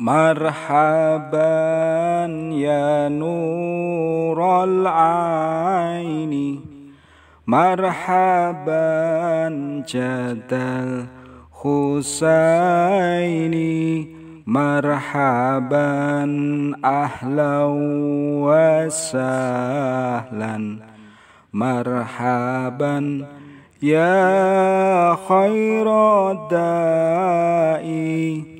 مرحبا يا نور العين مرحبا جد الحسين مرحبا أهلا وسهلا مرحبا يا خير دائي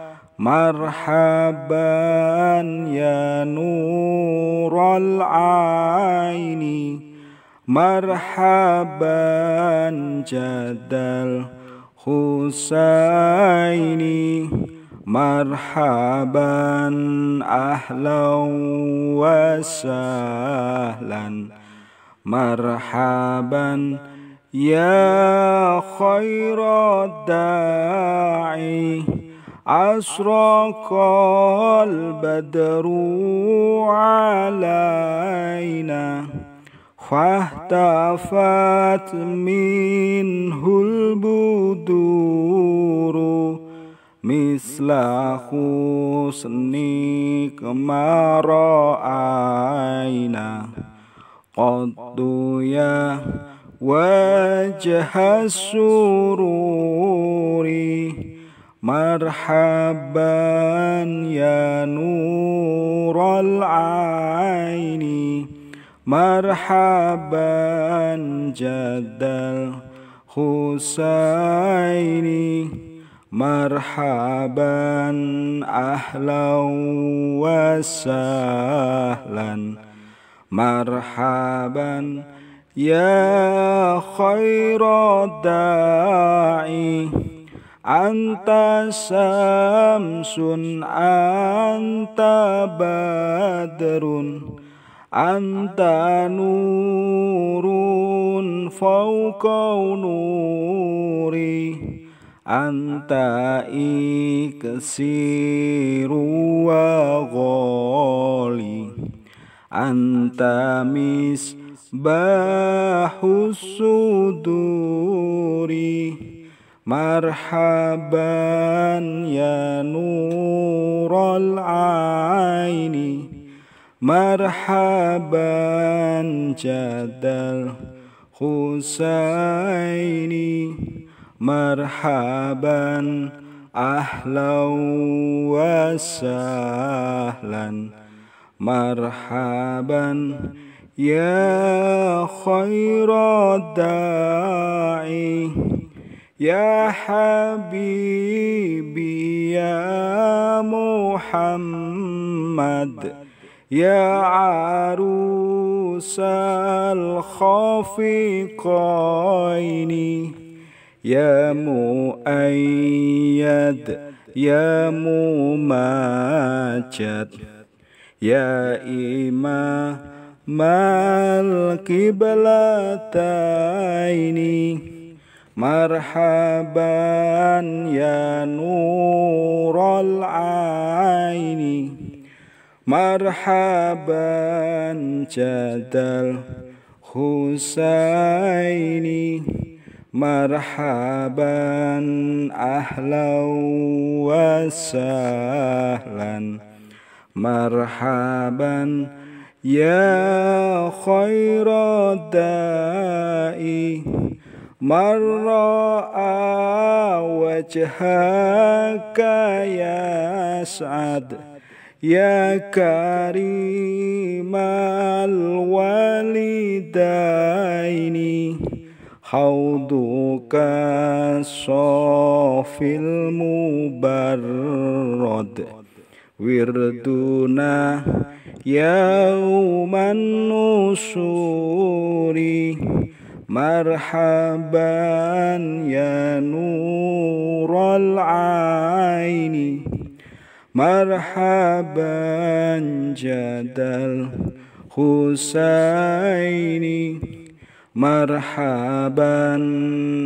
مرحبا يا نور العين مرحبا جد الحسين مرحبا اهلا وسهلا مرحبا يا خير الداعي أشرق البدر علينا فاهتفت منه البدور مثل حسنك ما رأينا قد يا وجه السرور مرحبا يا نور العين مرحبا جد الحسين مرحبا أهلا وسهلا مرحبا يا خير الداعي Anta samsun anta badrun Anta nurun fauqau nuri Anta iksiru wa ghali Anta misbahus suduri مرحبا يا نور العين مرحبا جد الحسين مرحبا أهلا وسهلا مرحبا يا خير الداعي يا حبيبي يا محمد يا عروس الخافقين يا مؤيد يا مماجد يا إمام القبلتين مرحبا يا نور العين مرحبا جد الحسين مرحبا أهلا وسهلا مرحبا يا خير دائي من راى ya sa'ad, Ya karimal كريم الوالدين حوضك صافي المبرد وردنا يوم النسور مرحبا يا نور العين مرحبا جد الحسين مرحبا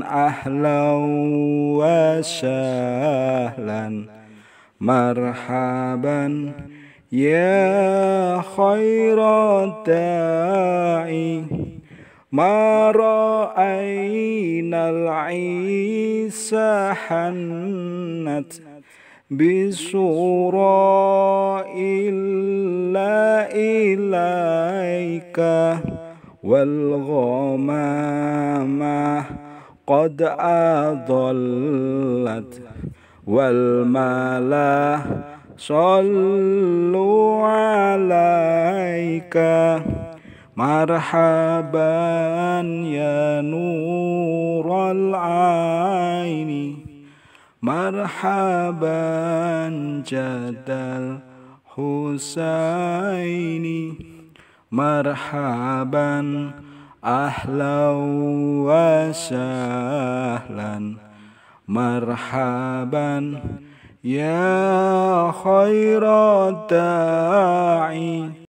أهلا وسهلا مرحبا يا خير الداعي ما رأينا العيسى حنت بسورة إلا إليك والغمامة قد أضلت والملا صلوا عليك مرحبا يا نور العين مرحبا جد الحسين مرحبا أهلا وسهلا مرحبا يا خير داعي